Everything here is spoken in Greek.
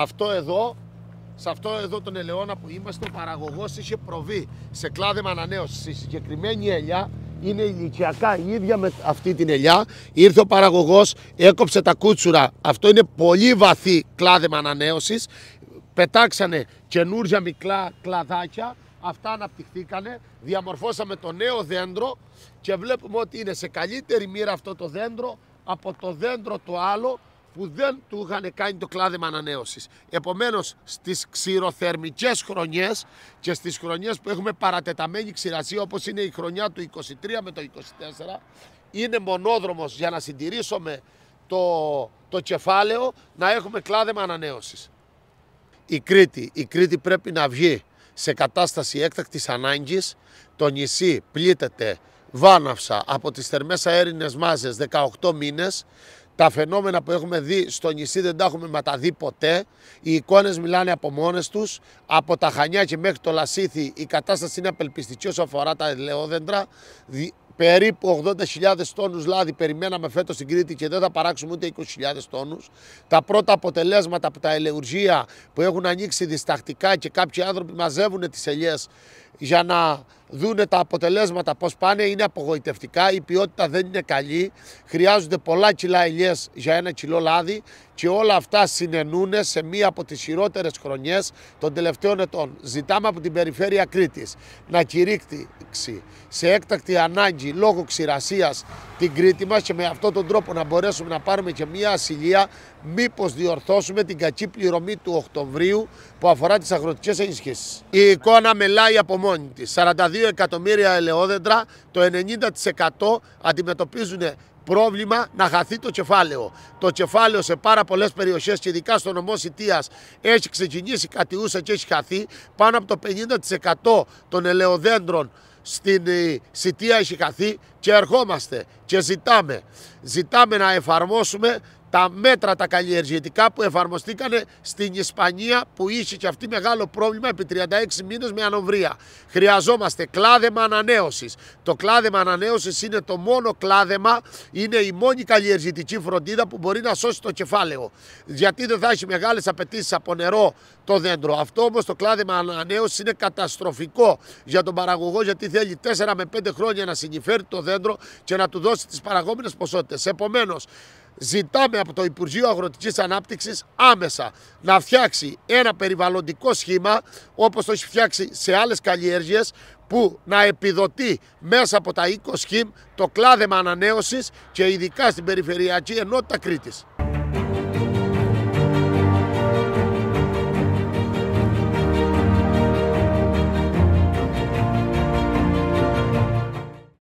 Αυτό εδώ, σε αυτό εδώ τον ελαιόνα που είμαστε, ο παραγωγός είχε προβεί σε κλάδεμα ανανέωσης. Η συγκεκριμένη ελιά είναι ηλικιακά η ίδια με αυτή την ελιά. Ήρθε ο παραγωγός, έκοψε τα κούτσουρα. Αυτό είναι πολύ βαθύ κλάδεμα ανανέωσης. Πετάξανε καινούργια μικρά κλαδάκια αυτά αναπτυχθήκανε, διαμορφώσαμε το νέο δέντρο και βλέπουμε ότι είναι σε καλύτερη μοίρα αυτό το δέντρο από το δέντρο το άλλο που δεν του είχαν κάνει το κλάδεμα ανανέωσης. Επομένως, στις ξηροθερμικές χρονιές και στις χρονιές που έχουμε παρατεταμένη ξηρασία, όπως είναι η χρονιά του 23 με το 24, είναι μονόδρομος για να συντηρήσουμε το, το κεφάλαιο να έχουμε κλάδεμα ανανέωσης. Η Κρήτη, η Κρήτη πρέπει να βγει σε κατάσταση έκτακτης ανάγκης. Το νησί πλήττεται βάναυσα από τις θερμές αέρινες μάζες 18 μήνες. Τα φαινόμενα που έχουμε δει στο νησί δεν τα έχουμε ματαδεί ποτέ. Οι εικόνες μιλάνε από μόνες τους. Από τα Χανιά και μέχρι το Λασίθι η κατάσταση είναι απελπιστική όσο αφορά τα ελαιόδεντρα. Περίπου 80.000 τόνους λάδι περιμέναμε φέτος στην Κρήτη και δεν θα παράξουμε ούτε 20.000 τόνους. Τα πρώτα αποτελέσματα από τα ελαιουργία που έχουν ανοίξει διστακτικά και κάποιοι άνθρωποι μαζεύουν τις ελιές για να δούνε τα αποτελέσματα πώς πάνε είναι απογοητευτικά, η ποιότητα δεν είναι καλή, χρειάζονται πολλά κιλά ελιές για ένα κιλό λάδι και όλα αυτά συνενούν σε μία από τις χειρότερες χρονιές των τελευταίων ετών. Ζητάμε από την περιφέρεια Κρήτης να κηρύξει σε έκτακτη ανάγκη λόγω ξηρασίας την Κρήτη μας και με αυτόν τον τρόπο να μπορέσουμε να πάρουμε και μία ασυλία μήπως διορθώσουμε την κακή πληρωμή του Οκτωβρίου που αφορά τις αγροτικές ενισχύσεις. Η εικόνα μελάει από μόνη 42 εκατομμύρια ελαιόδεντρα, το 90% αντιμετωπίζουν πρόβλημα να χαθεί το κεφάλαιο. Το κεφάλαιο σε πάρα πολλές περιοχές και ειδικά στο νομό Σιτίας έχει ξεκινήσει κατιούσα και έχει χαθεί. Πάνω από το 50% των ελαιοδέντρων στην ε, Σιτία έχει χαθεί και ερχόμαστε και ζητάμε. Ζητάμε να εφαρμόσουμε τα μέτρα τα καλλιεργητικά που εφαρμοστήκανε στην Ισπανία που είχε και αυτή μεγάλο πρόβλημα επί 36 μήνες με ανοβρία. Χρειαζόμαστε κλάδεμα ανανέωσης. Το κλάδεμα ανανέωσης είναι το μόνο κλάδεμα, είναι η μόνη καλλιεργητική φροντίδα που μπορεί να σώσει το κεφάλαιο. Γιατί δεν θα έχει μεγάλες απαιτήσεις από νερό το δέντρο. Αυτό όμως το κλάδεμα ανανέωσης είναι καταστροφικό για τον παραγωγό γιατί θέλει 4 με 5 χρόνια να συνηφέρει το δέντρο και να του δώσει τις παραγόμενες ποσότητες. Επομένως, ζητάμε από το Υπουργείο Αγροτικής Ανάπτυξης άμεσα να φτιάξει ένα περιβαλλοντικό σχήμα όπως το έχει φτιάξει σε άλλες καλλιέργειες που να επιδοτεί μέσα από τα 20 σχήμ το κλάδεμα ανανέωσης και ειδικά στην περιφερειακή ενότητα Κρήτης.